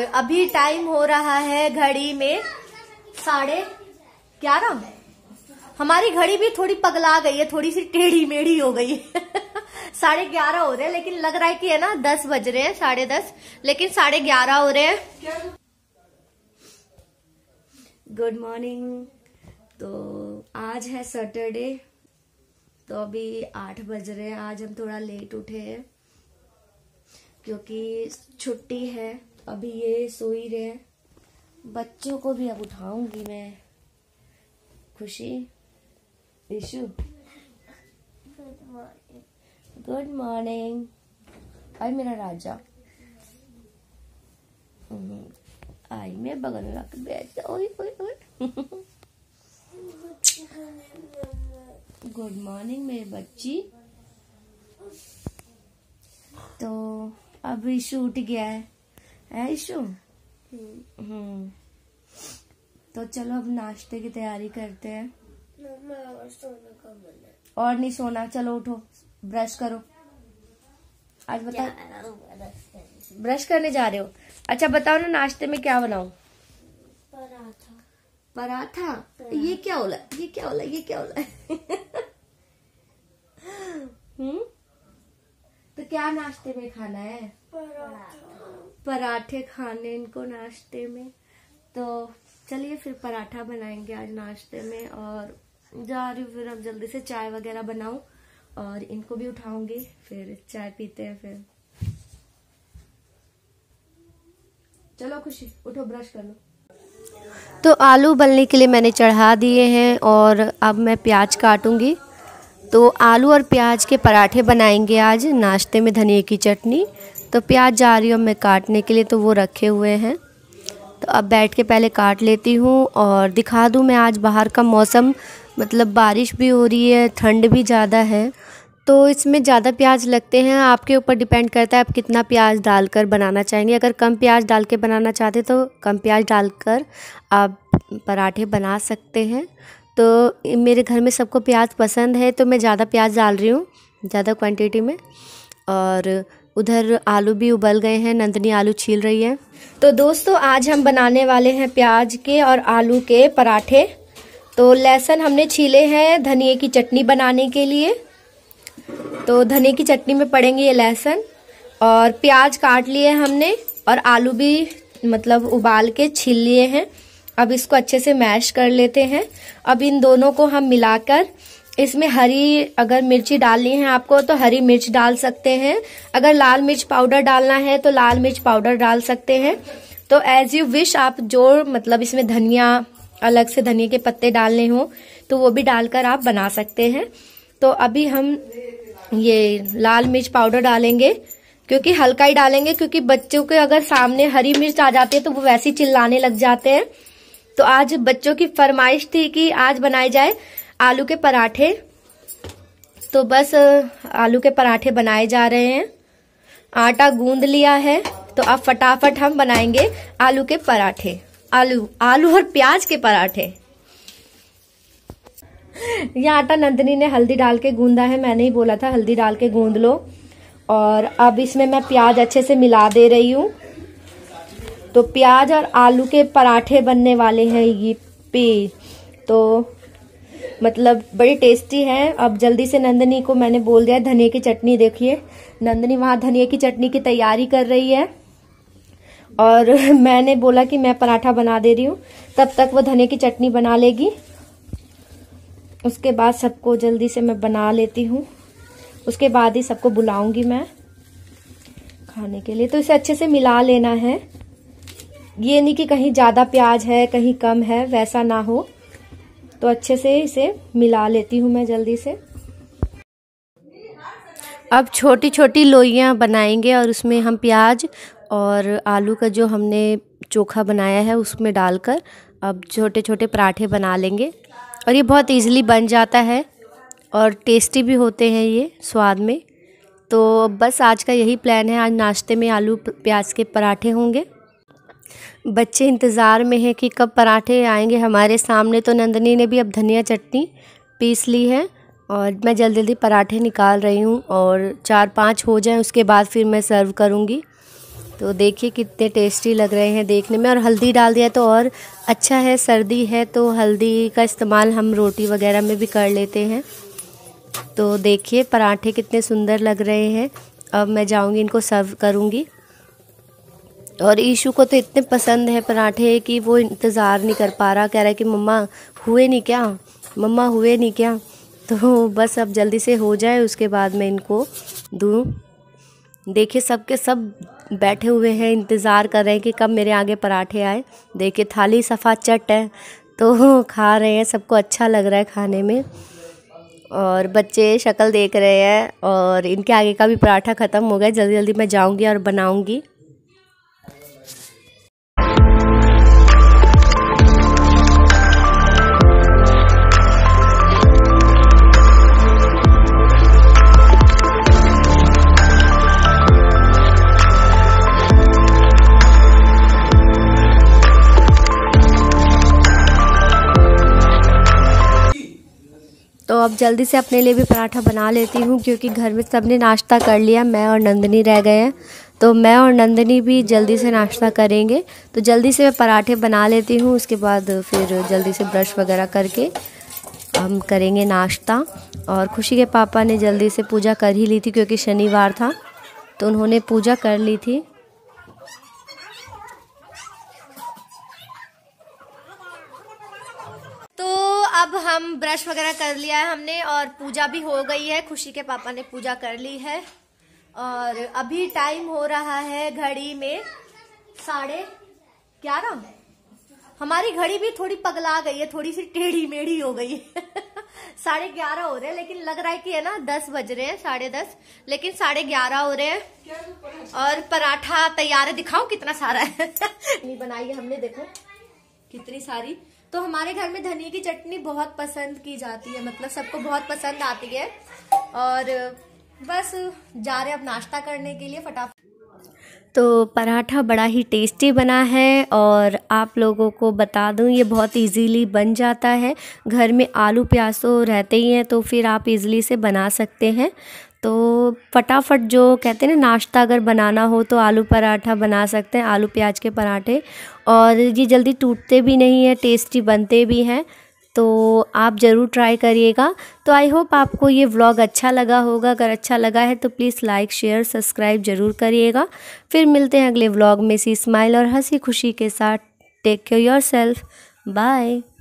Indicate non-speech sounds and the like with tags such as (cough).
अभी टाइम हो रहा है घड़ी में साढ़े ग्यारह हमारी घड़ी भी थोड़ी पगला गई है थोड़ी सी टेढ़ी मेढ़ी हो गई है (laughs) साढ़े ग्यारह हो रहे हैं लेकिन लग रहा है कि है ना दस बज रहे हैं साढ़े दस लेकिन साढ़े ग्यारह हो रहे हैं गुड मॉर्निंग तो आज है सैटरडे तो अभी आठ बज रहे हैं आज हम थोड़ा लेट उठे हैं क्योंकि छुट्टी है अभी ये सो ही रहे हैं बच्चों को भी अब उठाऊंगी मैं खुशी ईशु गुड मॉर्निंग आई मेरा राजा हम्म, आई मैं बगल में आकर बैठ ओए ओए ओए गुड मॉर्निंग मेरे बच्ची तो अब ईशू उठ गया है है ईशु हम्म। हम्म। तो चलो अब नाश्ते की तैयारी करते हैं और नहीं सोना चलो उठो ब्रश करो आज बता ब्रश करने जा रहे हो अच्छा बताओ ना नाश्ते में क्या बनाऊं पराठा पराठा हाँ। ये क्या बोला ये क्या बोला ये क्या बोला (laughs) हम्म तो क्या नाश्ते में खाना है पराठा पराठे खाने इनको नाश्ते में तो चलिए फिर पराठा बनाएंगे आज नाश्ते में और जा रही फिर अब जल्दी से चाय वगैरह बनाऊं और इनको भी उठाऊंगी फिर चाय पीते हैं फिर चलो खुशी उठो ब्रश कर लो तो आलू बनने के लिए मैंने चढ़ा दिए हैं और अब मैं प्याज काटूंगी तो आलू और प्याज के पराठे बनाएंगे आज नाश्ते में धनिया की चटनी तो प्याज जा रही हूँ मैं काटने के लिए तो वो रखे हुए हैं तो अब बैठ के पहले काट लेती हूँ और दिखा दूँ मैं आज बाहर का मौसम मतलब बारिश भी हो रही है ठंड भी ज़्यादा है तो इसमें ज़्यादा प्याज लगते हैं आपके ऊपर डिपेंड करता है आप कितना प्याज डालकर बनाना चाहेंगे अगर कम प्याज डाल के बनाना चाहते तो कम प्याज डालकर आप पराठे बना सकते हैं तो मेरे घर में सबको प्याज पसंद है तो मैं ज़्यादा प्याज डाल रही हूँ ज़्यादा क्वांटिटी में और उधर आलू भी उबल गए हैं नंदनी आलू छील रही है तो दोस्तों आज हम बनाने वाले हैं प्याज के और आलू के पराठे तो लहसुन हमने छीले हैं धनिए की चटनी बनाने के लिए तो धनिए की चटनी में पड़ेंगे ये लहसुन और प्याज काट लिए हमने और आलू भी मतलब उबाल के छील लिए हैं अब इसको अच्छे से मैश कर लेते हैं अब इन दोनों को हम मिलाकर इसमें हरी अगर मिर्ची डालनी है आपको तो हरी मिर्च डाल सकते हैं अगर लाल मिर्च पाउडर डालना है तो लाल मिर्च पाउडर डाल सकते हैं तो एज यू विश आप जो मतलब इसमें धनिया अलग से धनिया के पत्ते डालने हो तो वो भी डालकर आप बना सकते हैं तो अभी हम ये लाल मिर्च पाउडर डालेंगे क्योंकि हल्का ही डालेंगे क्योंकि बच्चों के अगर सामने हरी मिर्च आ जाती है तो वो वैसे ही चिल्लाने लग जाते हैं तो आज बच्चों की फरमाइश थी कि आज बनाई जाए आलू के पराठे तो बस आलू के पराठे बनाए जा रहे हैं आटा गूंद लिया है तो अब फटाफट हम बनाएंगे आलू के पराठे आलू आलू और प्याज के पराठे यह आटा नंदनी ने हल्दी डाल के गूंदा है मैंने ही बोला था हल्दी डाल के गूंद लो और अब इसमें मैं प्याज अच्छे से मिला दे रही हूँ तो प्याज और आलू के पराठे बनने वाले हैं ये पे तो मतलब बड़ी टेस्टी है अब जल्दी से नंदनी को मैंने बोल दिया धनिया की चटनी देखिए नंदनी वहाँ धनिया की चटनी की तैयारी कर रही है और (laughs) मैंने बोला कि मैं पराठा बना दे रही हूँ तब तक वो धनिया की चटनी बना लेगी उसके बाद सबको जल्दी से मैं बना लेती हूँ उसके बाद ही सबको बुलाऊंगी मैं खाने के लिए तो इसे अच्छे से मिला लेना है ये नहीं कि कहीं ज़्यादा प्याज है कहीं कम है वैसा ना हो तो अच्छे से इसे मिला लेती हूँ मैं जल्दी से अब छोटी छोटी लोइयाँ बनाएंगे और उसमें हम प्याज और आलू का जो हमने चोखा बनाया है उसमें डालकर अब छोटे छोटे पराठे बना लेंगे और ये बहुत ईजिली बन जाता है और टेस्टी भी होते हैं ये स्वाद में तो बस आज का यही प्लान है आज नाश्ते में आलू प्याज के पराठे होंगे बच्चे इंतज़ार में हैं कि कब पराठे आएंगे हमारे सामने तो नंदनी ने भी अब धनिया चटनी पीस ली है और मैं जल्दी जल्दी पराठे निकाल रही हूँ और चार पाँच हो जाएं उसके बाद फिर मैं सर्व करूँगी तो देखिए कितने टेस्टी लग रहे हैं देखने में और हल्दी डाल दिया तो और अच्छा है सर्दी है तो हल्दी का इस्तेमाल हम रोटी वगैरह में भी कर लेते हैं तो देखिए पराठे कितने सुंदर लग रहे हैं अब मैं जाऊँगी इनको सर्व करूँगी और ईशू को तो इतने पसंद है पराठे कि वो इंतज़ार नहीं कर पा रहा कह रहा है कि मम्मा हुए नहीं क्या मम्मा हुए नहीं क्या तो बस अब जल्दी से हो जाए उसके बाद मैं इनको दूँ देखिए सब के सब बैठे हुए हैं इंतज़ार कर रहे हैं कि कब मेरे आगे पराठे आए देखिए थाली सफ़ा चट है तो खा रहे हैं सबको अच्छा लग रहा है खाने में और बच्चे शक्ल देख रहे हैं और इनके आगे का भी पराठा ख़त्म हो गया जल्दी जल्दी मैं जाऊंगी और बनाऊंगी जल्दी से अपने लिए भी पराठा बना लेती हूँ क्योंकि घर में सबने नाश्ता कर लिया मैं और नंदनी रह गए हैं तो मैं और नंदनी भी जल्दी से नाश्ता करेंगे तो जल्दी से मैं पराठे बना लेती हूँ उसके बाद फिर जल्दी से ब्रश वगैरह करके हम करेंगे नाश्ता और खुशी के पापा ने जल्दी से पूजा कर ही ली थी क्योंकि शनिवार था तो उन्होंने पूजा कर ली थी ब्रश वगैरह कर लिया है हमने और पूजा भी हो गई है खुशी के पापा ने पूजा कर ली है और अभी टाइम हो रहा है घड़ी में साढ़े ग्यारह हमारी घड़ी भी थोड़ी पगला गई है थोड़ी सी टेढ़ी मेढ़ी हो गई है (laughs) साढ़े ग्यारह हो रहे हैं लेकिन लग रहा है कि है ना दस बज रहे हैं साढ़े दस लेकिन साढ़े ग्यारह हो रहे हैं और पराठा तैयार है दिखाओ कितना सारा है (laughs) बनाई है हमने देखो कितनी सारी तो हमारे घर में धनिया की चटनी बहुत पसंद की जाती है मतलब सबको बहुत पसंद आती है और बस जा रहे अब नाश्ता करने के लिए फटाफट तो पराठा बड़ा ही टेस्टी बना है और आप लोगों को बता दूं ये बहुत इजीली बन जाता है घर में आलू प्याज तो रहते ही हैं तो फिर आप इजीली से बना सकते हैं तो फटाफट जो कहते हैं ना नाश्ता अगर बनाना हो तो आलू पराठा बना सकते हैं आलू प्याज के पराठे और ये जल्दी टूटते भी नहीं है टेस्टी बनते भी हैं तो आप ज़रूर ट्राई करिएगा तो आई होप आपको ये व्लॉग अच्छा लगा होगा अगर अच्छा लगा है तो प्लीज़ लाइक शेयर सब्सक्राइब ज़रूर करिएगा फिर मिलते हैं अगले व्लॉग में इसी स्माइल और हंसी खुशी के साथ take care yourself bye